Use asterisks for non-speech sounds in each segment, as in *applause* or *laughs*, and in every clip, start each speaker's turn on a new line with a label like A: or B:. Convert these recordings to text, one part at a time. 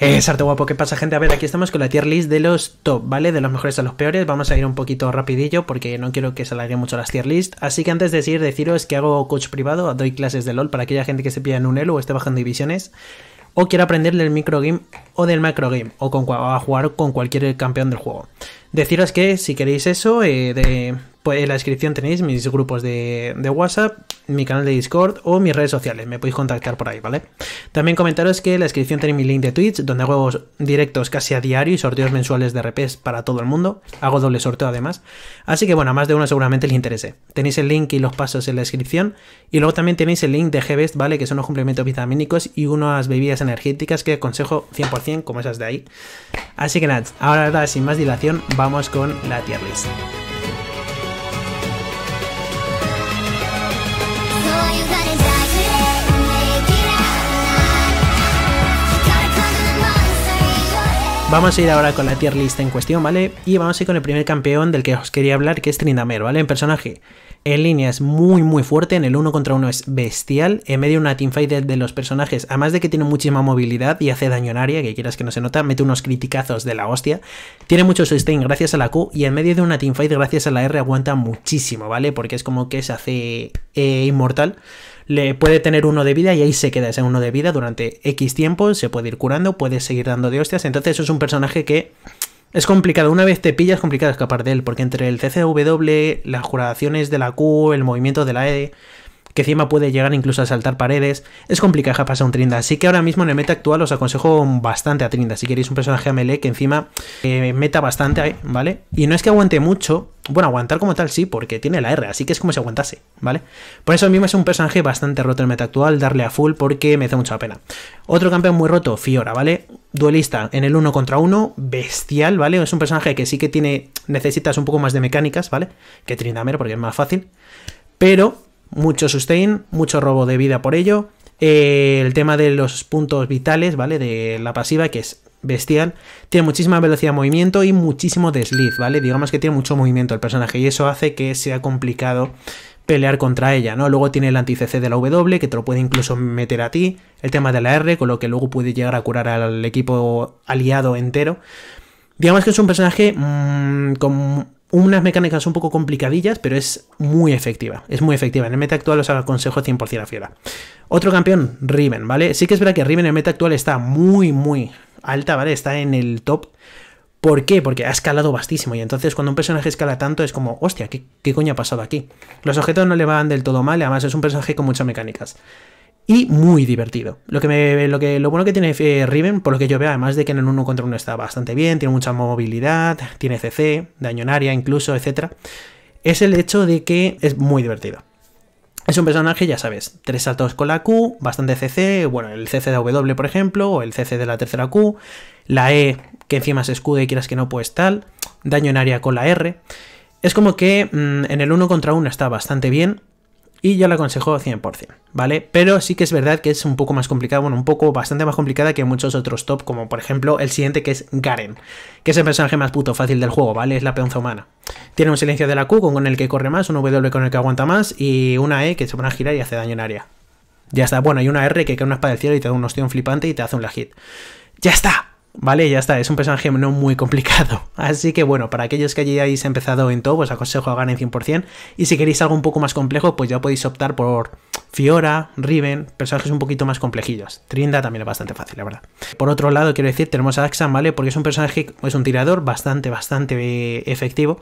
A: Es eh, harto guapo, ¿qué pasa, gente? A ver, aquí estamos con la tier list de los top, ¿vale? De los mejores a los peores. Vamos a ir un poquito rapidillo porque no quiero que se alargue mucho las tier list. Así que antes de seguir, deciros que hago coach privado, doy clases de LOL para aquella gente que se pilla en un elo o esté bajando divisiones o quiera aprender del game o del macro game, o con, a jugar con cualquier campeón del juego. Deciros que si queréis eso, eh, de, pues en la descripción tenéis mis grupos de, WhatsApp, mi canal de Discord o mis redes sociales. Me podéis contactar por ahí, ¿vale? También comentaros que en la descripción tenéis mi link de Twitch, donde hago directos casi a diario y sorteos mensuales de RPs para todo el mundo. Hago doble sorteo además. Así que bueno, a más de uno seguramente les interese. Tenéis el link y los pasos en la descripción. Y luego también tenéis el link de GBest, ¿vale? Que son unos complementos vitamínicos y unas bebidas energéticas que aconsejo 100% como esas de ahí. Así que nada, ahora, ahora sin más dilación, vamos con la tier list. Vamos a ir ahora con la tier list en cuestión, ¿vale? Y vamos a ir con el primer campeón del que os quería hablar, que es Trindamer, ¿vale? En personaje en línea es muy muy fuerte, en el uno contra uno es bestial, en medio de una teamfight de, de, los personajes, además de que tiene muchísima movilidad y hace daño en área, que quieras que no se nota, mete unos criticazos de la hostia, tiene mucho sustain gracias a la Q y en medio de una teamfight gracias a la R aguanta muchísimo, ¿vale? Porque es como que se hace eh, inmortal le puede tener uno de vida y ahí se queda ese uno de vida durante X tiempo, se puede ir curando, puede seguir dando de hostias. Entonces es un personaje que es complicado. Una vez te pillas, es complicado escapar de él, porque entre el CCW, las curaciones de la Q, el movimiento de la E, que encima puede llegar incluso a saltar paredes, es complicado pasar un Trinda. Así que ahora mismo en el meta actual os aconsejo bastante a Trinda. Si queréis un personaje a melee que encima eh, meta bastante, ahí, ¿vale? Y no es que aguante mucho, bueno, aguantar como tal sí, porque tiene la R, así que es como si aguantase, ¿vale? Por eso mismo es un personaje bastante roto en meta actual, darle a full porque me hace mucha pena. Otro campeón muy roto, Fiora, ¿vale? Duelista en el 1 contra 1, bestial, ¿vale? Es un personaje que sí que tiene, necesitas un poco más de mecánicas, ¿vale? Que Trindamer, porque es más fácil. Pero mucho sustain, mucho robo de vida por ello. Eh, el tema de los puntos vitales, ¿vale? De la pasiva, que es bestial. Tiene muchísima velocidad de movimiento y muchísimo desliz, ¿vale? Digamos que tiene mucho movimiento el personaje y eso hace que sea complicado pelear contra ella, ¿no? Luego tiene el anti-CC de la W, que te lo puede incluso meter a ti, el tema de la R, con lo que luego puede llegar a curar al equipo aliado entero. Digamos que es un personaje mm, con unas mecánicas un poco complicadillas, pero es muy efectiva. Es muy efectiva. En el meta actual os aconsejo 100% a fiera. Otro campeón, Riven, ¿vale? Sí que es verdad que Riven en el meta actual está muy, muy alta, ¿vale? Está en el top. ¿Por qué? Porque ha escalado bastísimo y entonces cuando un personaje escala tanto es como, hostia, ¿qué, coño ha pasado aquí? Los objetos no le van del todo mal, además es un personaje con muchas mecánicas. Y muy divertido. Lo, que lo, que, lo bueno que tiene eh, Riven, por lo que yo veo, además de que en el 1 contra 1 está bastante bien, tiene mucha movilidad, tiene CC, daño en área incluso, etc., es el hecho de que es muy divertido. Es un personaje, ya sabes, tres saltos con la Q, bastante CC, bueno, el CC de W, por ejemplo, o el CC de la tercera Q, la E, que encima se escude y quieras que no, pues tal, daño en área con la R. Es como que mm, en el uno contra uno está bastante bien, y yo la aconsejo 100%, ¿vale? Pero sí que es verdad que es un poco más complicada, bueno, un poco bastante más complicada que muchos otros top, como por ejemplo el siguiente que es Garen, que es el personaje más puto fácil del juego, ¿vale? Es la peonza humana. Tiene un silencio de la Q con el que corre más, un W con el que aguanta más y una E que se pone a girar y hace daño en área. Ya está, bueno, hay una R que cae una espada del cielo y te da un ostión flipante y te hace un la hit. ¡Ya está! ¿vale? Ya está, es un personaje no muy complicado. *laughs* Así que bueno, para aquellos que hayáis empezado en todo, os pues aconsejo ganar en 100%. Y si queréis algo un poco más complejo, pues ya podéis optar por Fiora, Riven, personajes un poquito más complejillos. Trinda también es bastante fácil, la verdad. Por otro lado, quiero decir, tenemos a Axan, ¿vale? Porque es un personaje, es un tirador bastante, bastante eh, efectivo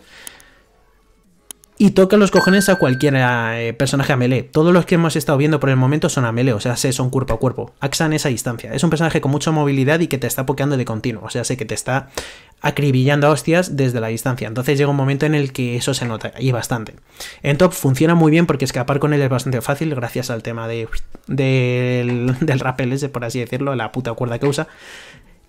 A: y toca los cojones a cualquier eh, personaje a melee. Todos los que hemos estado viendo por el momento son a melee, o sea, son cuerpo a cuerpo. Axan esa distancia. Es un personaje con mucha movilidad y que te está pokeando de continuo, o sea, sé que te está acribillando a hostias desde la distancia. Entonces llega un momento en el que eso se nota y bastante. En top funciona muy bien porque escapar con él es bastante fácil gracias al tema de, del, *laughs* del, rappel ese, por así decirlo, la puta cuerda que usa.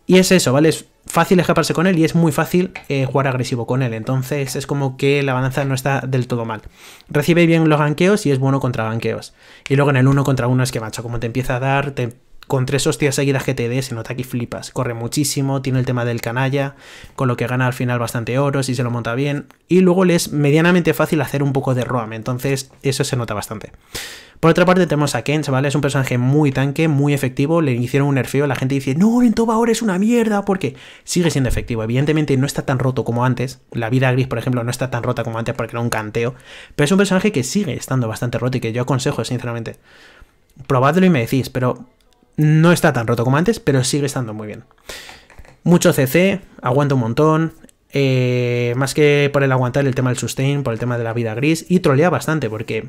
A: Y es eso, ¿vale? Es fácil escaparse con él y es muy fácil eh, jugar agresivo con él. Entonces es como que la balanza no está del todo mal. Recibe bien los ganqueos y es bueno contra ganqueos. Y luego en el uno contra uno es que, macho, como te empieza a dar, te con tres hostias seguidas GTD se nota que flipas. Corre muchísimo, tiene el tema del canalla, con lo que gana al final bastante oro si se lo monta bien. Y luego le es medianamente fácil hacer un poco de roam, entonces eso se nota bastante. Por otra parte tenemos a Kench, ¿vale? Es un personaje muy tanque, muy efectivo, le hicieron un nerfeo, la gente dice, no, Rentoba ahora es una mierda, porque sigue siendo efectivo, evidentemente no está tan roto como antes, la vida gris, por ejemplo, no está tan rota como antes porque era un canteo, pero es un personaje que sigue estando bastante roto y que yo aconsejo, sinceramente. Probadlo y me decís, pero no está tan roto como antes, pero sigue estando muy bien. Mucho CC, aguanta un montón. Eh, más que por el aguantar el tema del sustain, por el tema de la vida gris. Y trolea bastante, porque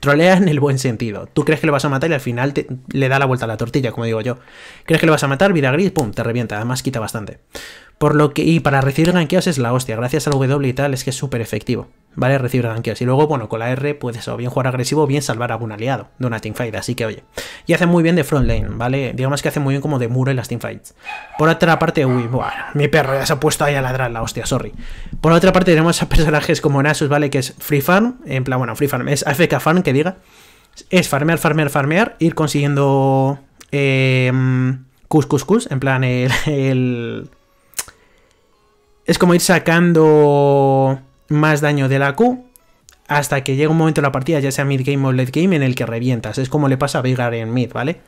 A: Trolea en el buen sentido. Tú crees que lo vas a matar y al final le da la vuelta a la tortilla, como digo yo. Crees que lo vas a matar, vida gris, pum, te revienta. Además quita bastante. Por lo que, y para recibir ganqueos es la hostia, gracias al W y tal, es que es súper efectivo, ¿vale? Recibir ganqueos. Y luego, bueno, con la R puedes o bien jugar agresivo o bien salvar a algún aliado de una teamfight, así que oye. Y hace muy bien de front ¿vale? Digamos que hace muy bien como de muro en las teamfights. Por otra parte, uy, bueno, mi perro ya se ha puesto ahí a ladrar la hostia, sorry. Por otra parte tenemos a *laughs* personajes como Nasus, ¿vale? Que es Free Farm, en plan, bueno, Free Farm, es AFK Farm, que diga. Es farmear, farmear, farmear, ir consiguiendo... Eh, mm, cus, cus, cus, en plan el *laughs* es como ir sacando más daño de la Q hasta que llega un momento en la partida, ya sea mid game o late game, en el que revientas. Es como le pasa a Big en mid, ¿vale?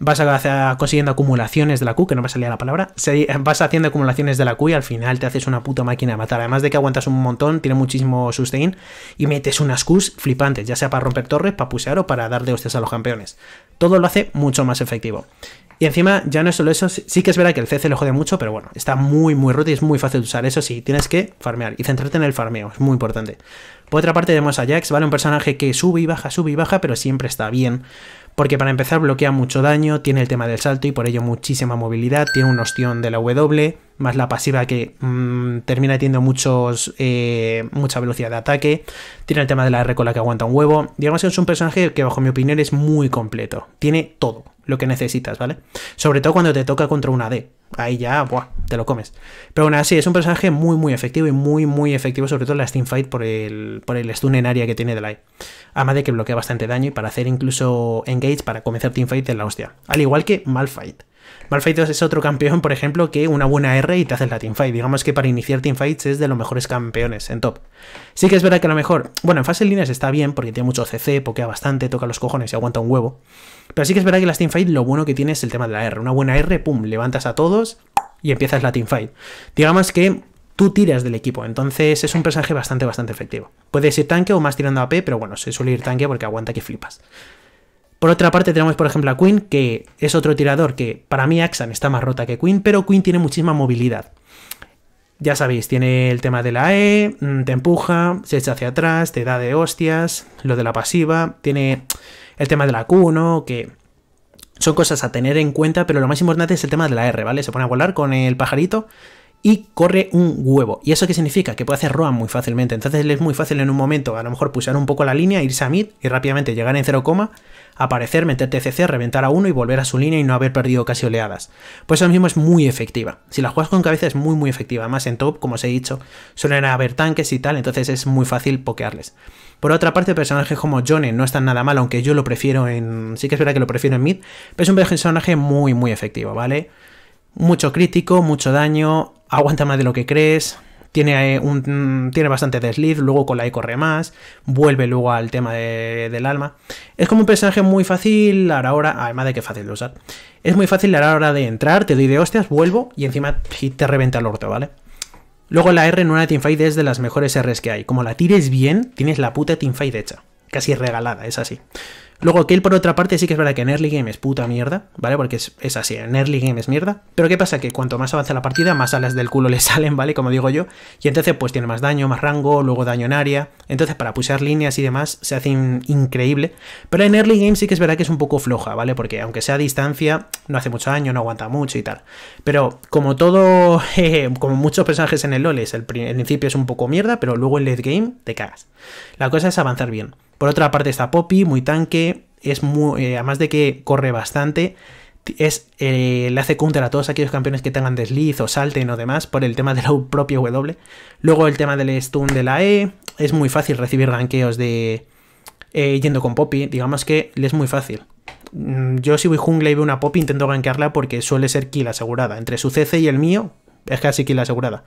A: Vas a, consiguiendo acumulaciones de la Q, que no me salía la palabra. Vas haciendo acumulaciones de la Q y al final te haces una puta máquina de matar. Además de que aguantas un montón, tiene muchísimo sustain y metes unas Qs flipantes, ya sea para romper torres, para pusear o para de hostias a los campeones. Todo lo hace mucho más efectivo. Y encima, ya no es solo eso, sí que es verdad que el CC lo jode mucho, pero bueno, está muy, muy roto y es muy fácil de usar. Eso sí, tienes que farmear y centrarte en el farmeo, es muy importante. Por otra parte, tenemos a Jax, ¿vale? Un personaje que sube y baja, sube y baja, pero siempre está bien. Porque para empezar, bloquea mucho daño, tiene el tema del salto y por ello muchísima movilidad, tiene un ostión de la W, más la pasiva que mm, termina teniendo muchos, eh, mucha velocidad de ataque, tiene el tema de la la que aguanta un huevo. Digamos que es un personaje que, bajo mi opinión, es muy completo, tiene todo lo que necesitas, ¿vale? Sobre todo cuando te toca contra una D. Ahí ya, buah, te lo comes. Pero bueno, así, es un personaje muy, muy efectivo y muy, muy efectivo, sobre todo en la Steam por el, por el stun en área que tiene Delay. Además de que bloquea bastante daño y para hacer incluso engage, para comenzar fight en la hostia. Al igual que Malfight. Malphite 2 es otro campeón, por ejemplo, que una buena R y te haces la teamfight. Digamos que para iniciar teamfights es de los mejores campeones en top. Sí que es verdad que a lo mejor, bueno, en fase líneas está bien porque tiene mucho CC, pokea bastante, toca los cojones y aguanta un huevo. Pero sí que es verdad que las teamfights lo bueno que tiene es el tema de la R. Una buena R, pum, levantas a todos y empiezas la teamfight. Digamos que tú tiras del equipo, entonces es un personaje bastante, bastante efectivo. Puede ser tanque o más tirando a AP, pero bueno, se suele ir tanque porque aguanta que flipas. Por otra parte tenemos por ejemplo a Quinn, que es otro tirador que para mí Axan está más rota que Quinn, pero Quinn tiene muchísima movilidad. Ya sabéis, tiene el tema de la E, mm, te empuja, se echa hacia atrás, te da de hostias, lo de la pasiva, tiene el tema de la Q, ¿no? Que son cosas a tener en cuenta, pero lo más importante es el tema de la R, ¿vale? Se pone a volar con el pajarito y corre un huevo. ¿Y eso qué significa? Que puede hacer Roam muy fácilmente. Entonces le es muy fácil en un momento, a lo mejor pulsar un poco la línea, irse a mid y rápidamente llegar en 0, aparecer, meter TCC, reventar a uno y volver a su línea y no haber perdido casi oleadas. Pues eso mismo es muy efectiva. Si la juegas con cabeza es muy muy efectiva. Además en top, como os he dicho, suelen haber tanques y tal, entonces es muy fácil pokearles. Por otra parte, personajes como Johnny no están nada mal, aunque yo lo prefiero en... Sí que es verdad que lo prefiero en mid, pero es un personaje muy muy efectivo, ¿vale? Mucho crítico, mucho daño, aguanta más de lo que crees, tiene, eh, un, tiene bastante desliz, luego con la E corre más, vuelve luego al tema del alma. Es como un personaje muy fácil ahora ahora además de que fácil de usar, es muy fácil a la hora de entrar, te doy de hostias, vuelvo y encima te reventa el orto, ¿vale? Luego la R en una teamfight es de las mejores Rs que hay, como la tires bien, tienes la puta teamfight hecha, casi regalada, es así. Luego Kill por otra parte, sí que es verdad que en early game es puta mierda, ¿vale? Porque es, así, en early game es mierda. Pero ¿qué pasa? Que cuanto más avanza la partida, más alas del culo *laughs* le salen, ¿vale? Como digo yo. Y entonces, pues tiene más daño, más rango, luego daño en área. Entonces, para pusear líneas y demás, se hace increíble. Pero en early game sí que es verdad que es un poco floja, ¿vale? Porque aunque sea a distancia, no hace mucho daño, no aguanta mucho y tal. Pero como todo, *laughs* como muchos personajes en el LoL, el, el principio es un poco mierda, pero luego en late game te cagas. La cosa es avanzar bien. Por otra parte está Poppy, muy tanque, es eh, además de que corre bastante, es, eh, le hace counter a todos aquellos campeones que tengan desliz o salten o demás por el tema de la *laughs* propia W. Luego el tema del stun de la E, es muy fácil recibir ranqueos de eh, yendo con Poppy, digamos que le es muy fácil. Mm, yo si voy jungla y veo una Poppy intento ranquearla porque suele ser kill asegurada, entre su CC y el mío es casi kill asegurada.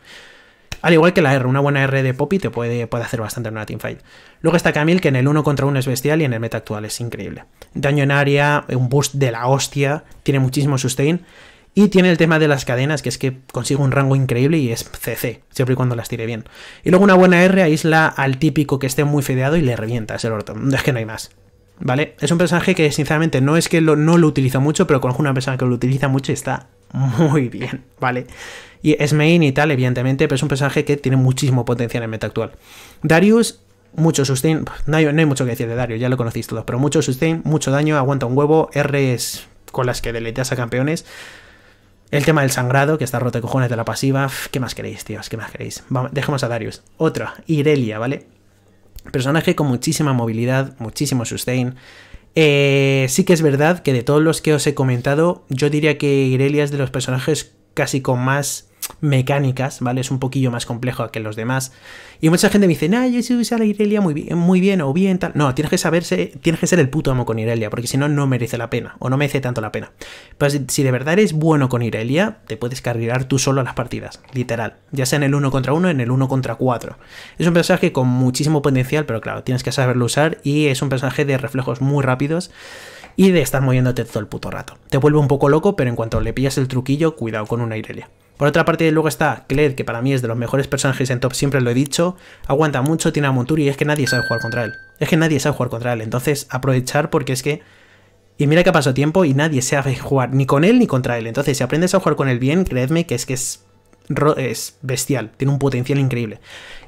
A: Al igual que la R, una buena R de Poppy te puede, puede hacer bastante en una teamfight. Luego está Camille, que en el 1 contra 1 es bestial y en el meta actual es increíble. Daño en área, un boost de la hostia, tiene muchísimo sustain. Y tiene el tema de las cadenas, que es que consigue un rango increíble y es CC, siempre y cuando las tire bien. Y luego una buena R aísla al típico que esté muy fedeado y le revienta ese orto. Es que no hay más. ¿Vale? Es un personaje que sinceramente no es que no lo utiliza mucho, pero conozco una persona que lo utiliza mucho y está muy bien, ¿vale? Y es main y tal, evidentemente, pero es un personaje que tiene muchísimo potencial en meta actual. Darius, mucho sustain, no hay, mucho que decir de Darius, ya lo conocéis todos, pero mucho sustain, mucho daño, aguanta un huevo, R es con las que deleteas a campeones. El tema del sangrado, que está roto de cojones de la pasiva. ¿Qué más queréis, tíos? ¿Qué más queréis? dejemos a Darius. Otra, Irelia, ¿vale? Personaje con muchísima movilidad, muchísimo sustain, eh, sí que es verdad que de todos los que os he comentado, yo diría que Irelia es de los personajes casi con más mecánicas, ¿vale? Es un poquillo más complejo que los demás. Y mucha gente me dice, nah, yo sé usar Irelia muy bien, muy bien o bien, tal. No, tienes que saberse, tienes que ser el puto amo con Irelia, porque si no, no merece la pena, o no merece tanto la pena. Pues, si, de verdad eres bueno con Irelia, te puedes cargar tú solo las partidas, literal. Ya sea en el 1 contra 1, en el 1 contra 4. Es un personaje con muchísimo potencial, pero claro, tienes que saberlo usar y es un personaje de reflejos muy rápidos y de estar moviéndote todo el puto rato. Te vuelve un poco loco, pero en cuanto le pillas el truquillo, cuidado con una Irelia. Por otra parte, luego está Claire, que para mí es de los mejores personajes en top, siempre lo he dicho. Aguanta mucho, tiene a Monturi y es que nadie sabe jugar contra él. Es que nadie sabe jugar contra él. Entonces, aprovechar porque es que. Y mira que ha pasado tiempo y nadie sabe jugar ni con él ni contra él. Entonces, si aprendes a jugar con él bien, creedme que es que es, es bestial. Tiene un potencial increíble.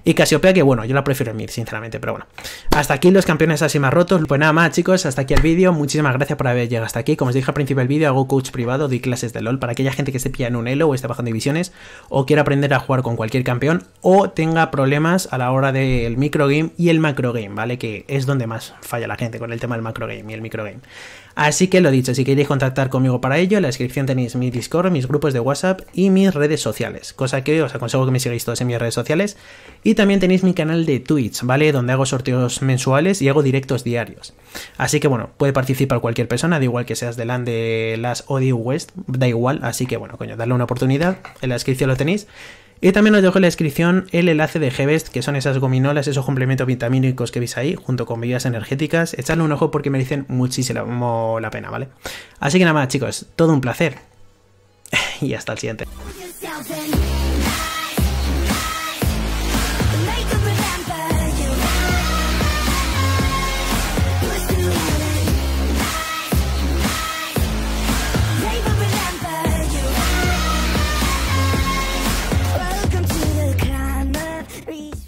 A: Y Casiopea, que bueno, yo la prefiero en mid, sinceramente, pero bueno. Hasta aquí los campeones así más rotos. Pues nada más, chicos, hasta aquí el vídeo. Muchísimas gracias por haber llegado hasta aquí. Como os dije al principio del vídeo, hago coach privado, doy clases de LOL para aquella gente que se pilla en un elo o esté bajando divisiones, o quiera aprender a jugar con cualquier campeón, o tenga problemas a la hora del microgame y el macrogame, ¿vale? Que es donde más falla la gente con el tema del macrogame y el microgame. Así que lo dicho, si queréis contactar conmigo para ello, en la descripción tenéis mi Discord, mis grupos de WhatsApp y mis redes sociales, cosa que os aconsejo que me sigáis todos en mis redes sociales. Y también tenéis mi canal de Twitch, ¿vale? Donde hago sorteos mensuales y hago directos diarios. Así que bueno, puede participar cualquier persona, da igual que seas de LAN de las o West, da igual. Así que bueno, coño, darle una oportunidad. En la descripción lo tenéis. Y también os dejo en la descripción el enlace de Gbest, que son esas gominolas, esos complementos vitamínicos que veis ahí, junto con bebidas energéticas. Echadle un ojo porque merecen muchísimo la pena, ¿vale? Así que nada más, chicos, todo un placer. *laughs* y hasta el siguiente.